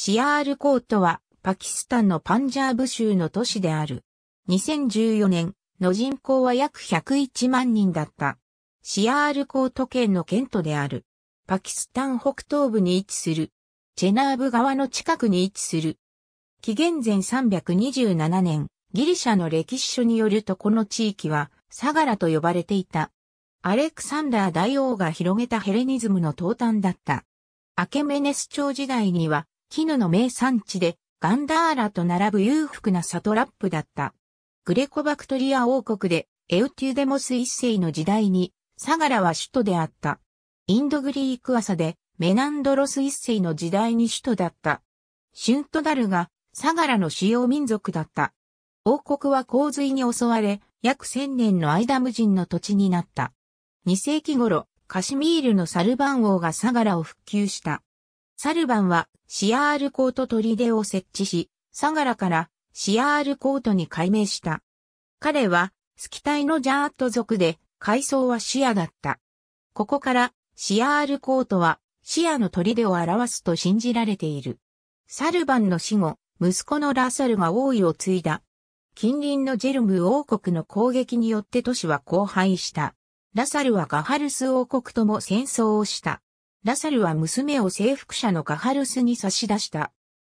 シアールコートはパキスタンのパンジャーブ州の都市である。2014年の人口は約101万人だった。シアールコート県の県都である。パキスタン北東部に位置する。チェナーブ川の近くに位置する。紀元前327年、ギリシャの歴史書によるとこの地域は、サガラと呼ばれていた。アレクサンダー大王が広げたヘレニズムの東端だった。アケメネス朝時代には、絹の名産地で、ガンダーラと並ぶ裕福なサトラップだった。グレコバクトリア王国で、エウティデモス一世の時代に、サガラは首都であった。インドグリーク朝で、メナンドロス一世の時代に首都だった。シュントダルが、サガラの主要民族だった。王国は洪水に襲われ、約千年の間無人の土地になった。2世紀頃、カシミールのサルバン王がサガラを復旧した。サルバンはシアールコート砦を設置し、サガラからシアールコートに改名した。彼は、スキタイのジャーット族で、階層はシアだった。ここから、シアールコートは、シアの砦を表すと信じられている。サルバンの死後、息子のラサルが王位を継いだ。近隣のジェルム王国の攻撃によって都市は荒廃した。ラサルはガハルス王国とも戦争をした。ラサルは娘を征服者のガハルスに差し出した。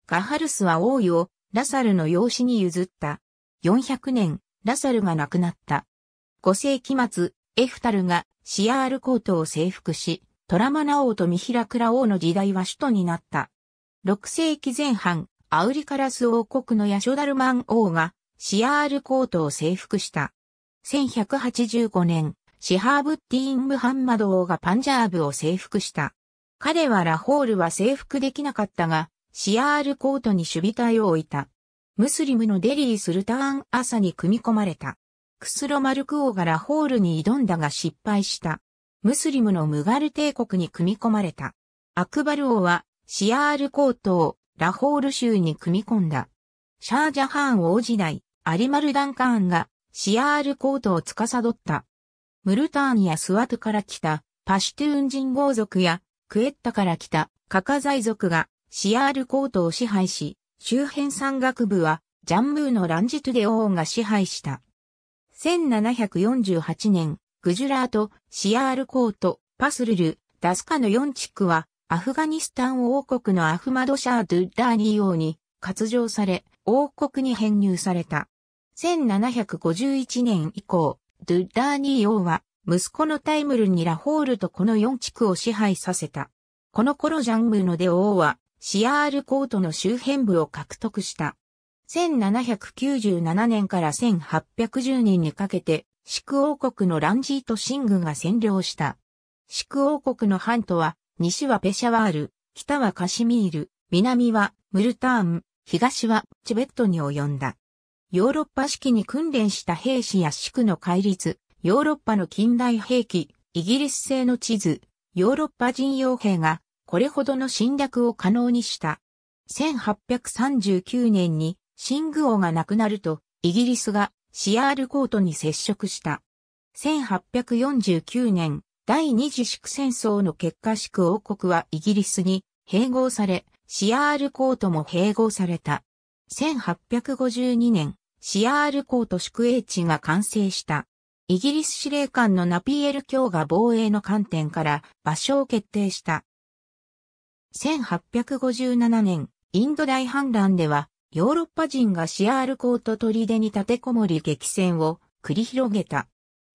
ガハルスは王位をラサルの養子に譲った。400年、ラサルが亡くなった。5世紀末、エフタルがシアールコートを征服し、トラマナ王とミヒラクラ王の時代は首都になった。6世紀前半、アウリカラス王国のヤショダルマン王がシアールコートを征服した。1185年、シハーブッティーン・ムハンマド王がパンジャーブを征服した。彼はラホールは征服できなかったが、シアールコートに守備隊を置いた。ムスリムのデリー・スルターン朝に組み込まれた。クスロマルク王がラホールに挑んだが失敗した。ムスリムのムガル帝国に組み込まれた。アクバル王はシアールコートをラホール州に組み込んだ。シャージャハーン王時代、アリマルダンカーンがシアールコートを司った。ムルターンやスワトから来たパシュトゥーン人豪族やクエッタから来たカカザイ族がシアールコートを支配し、周辺山岳部はジャンムーのランジトゥデ王が支配した。1748年、グジュラート、シアールコート、パスルル、ダスカの4地区は、アフガニスタン王国のアフマドシャー・ドゥッダーニー王に割譲され、王国に編入された。1751年以降、ドゥッダーニー王は、息子のタイムルにラホールとこの4地区を支配させた。この頃ジャンムのデ王は、シアールコートの周辺部を獲得した。1797年から1810年にかけて、宿王国のランジートシングが占領した。宿王国の半島は、西はペシャワール、北はカシミール、南はムルターン、東はチベットに及んだ。ヨーロッパ式に訓練した兵士や宿の戒律、ヨーロッパの近代兵器、イギリス製の地図、ヨーロッパ人傭兵がこれほどの侵略を可能にした。1839年にシング王が亡くなると、イギリスがシアールコートに接触した。1849年、第二次宿戦争の結果宿王国はイギリスに併合され、シアールコートも併合された。1852年、シアール港と宿営地が完成した。イギリス司令官のナピエル卿が防衛の観点から場所を決定した。1857年、インド大反乱では、ヨーロッパ人がシアール港と砦に立てこもり激戦を繰り広げた。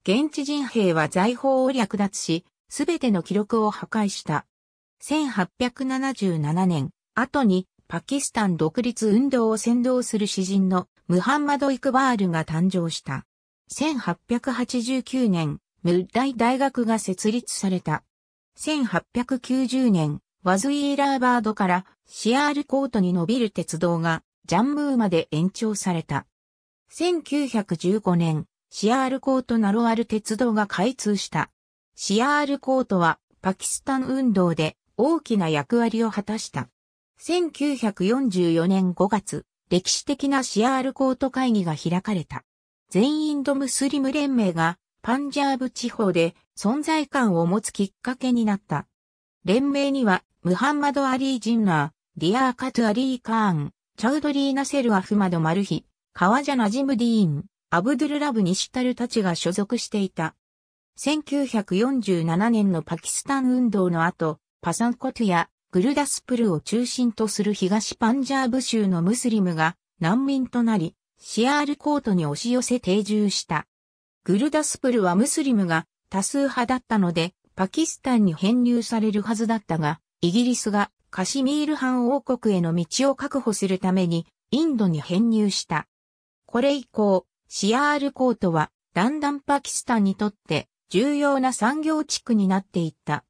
現地人兵は財宝を略奪し、すべての記録を破壊した。1877年、後にパキスタン独立運動を先導する詩人のムハンマド・イクバールが誕生した。1889年、ムッダイ大学が設立された。1890年、ワズイーラーバードからシアールコートに伸びる鉄道がジャンムーまで延長された。1915年、シアールコートナロアル鉄道が開通した。シアールコートはパキスタン運動で大きな役割を果たした。1944年5月、歴史的なシアールコート会議が開かれた。全インドムスリム連盟がパンジャーブ地方で存在感を持つきっかけになった。連盟にはムハンマド・アリー・ジンナー、ディアー・カト・アリー・カーン、チャウドリー・ナセル・アフマド・マルヒ、ワジャ・ナジム・ディーン、アブドゥルラブ・ニシタルたちが所属していた。1947年のパキスタン運動の後、パサンコトゥやグルダスプルを中心とする東パンジャーブ州のムスリムが難民となり、シアールコートに押し寄せ定住した。グルダスプルはムスリムが多数派だったので、パキスタンに編入されるはずだったが、イギリスがカシミール藩王国への道を確保するために、インドに編入した。これ以降、シアールコートは、だんだんパキスタンにとって重要な産業地区になっていった。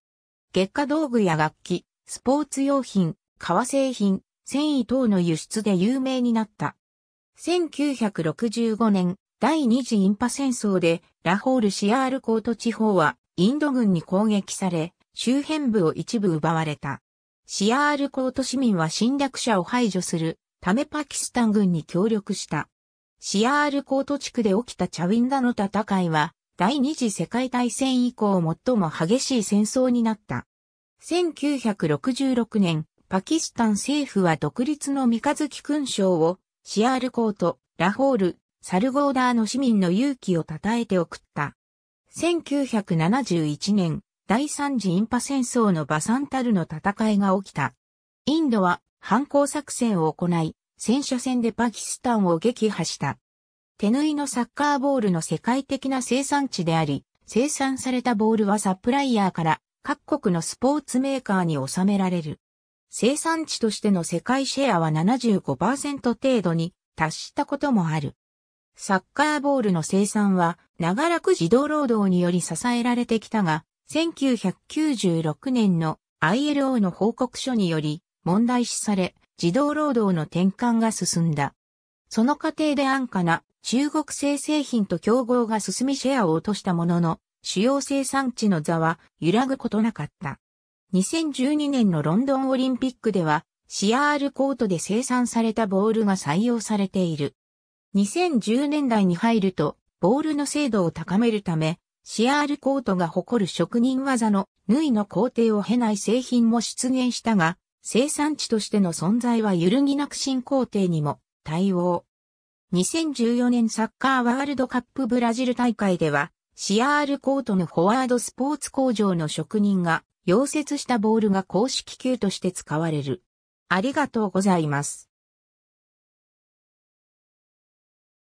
月下道具や楽器、スポーツ用品、革製品、繊維等の輸出で有名になった。1965年、第二次インパ戦争でラホールシアールコート地方はインド軍に攻撃され、周辺部を一部奪われた。シアールコート市民は侵略者を排除するためパキスタン軍に協力した。シアールコート地区で起きたチャウィンダの戦いは第二次世界大戦以降最も激しい戦争になった。1966年、パキスタン政府は独立の三日月勲章を、シアールコート、ラホール、サルゴーダーの市民の勇気を称えて送った。1971年、第三次インパ戦争のバサンタルの戦いが起きた。インドは反抗作戦を行い、戦車戦でパキスタンを撃破した。手縫いのサッカーボールの世界的な生産地であり、生産されたボールはサプライヤーから各国のスポーツメーカーに収められる。生産地としての世界シェアは75%程度に達したこともある。サッカーボールの生産は長らく児童労働により支えられてきたが、1996年の ILO の報告書により問題視され、児童労働の転換が進んだ。その過程で安価な中国製製品と競合が進みシェアを落としたものの、主要生産地の座は揺らぐことなかった。2012年のロンドンオリンピックでは、シアールコートで生産されたボールが採用されている。2010年代に入ると、ボールの精度を高めるため、シアールコートが誇る職人技の縫いの工程を経ない製品も出現したが、生産地としての存在は揺るぎなく新工程にも対応。2014年サッカーワールドカップブラジル大会では、シアールコートのフォワードスポーツ工場の職人が溶接したボールが公式球として使われる。ありがとうございます。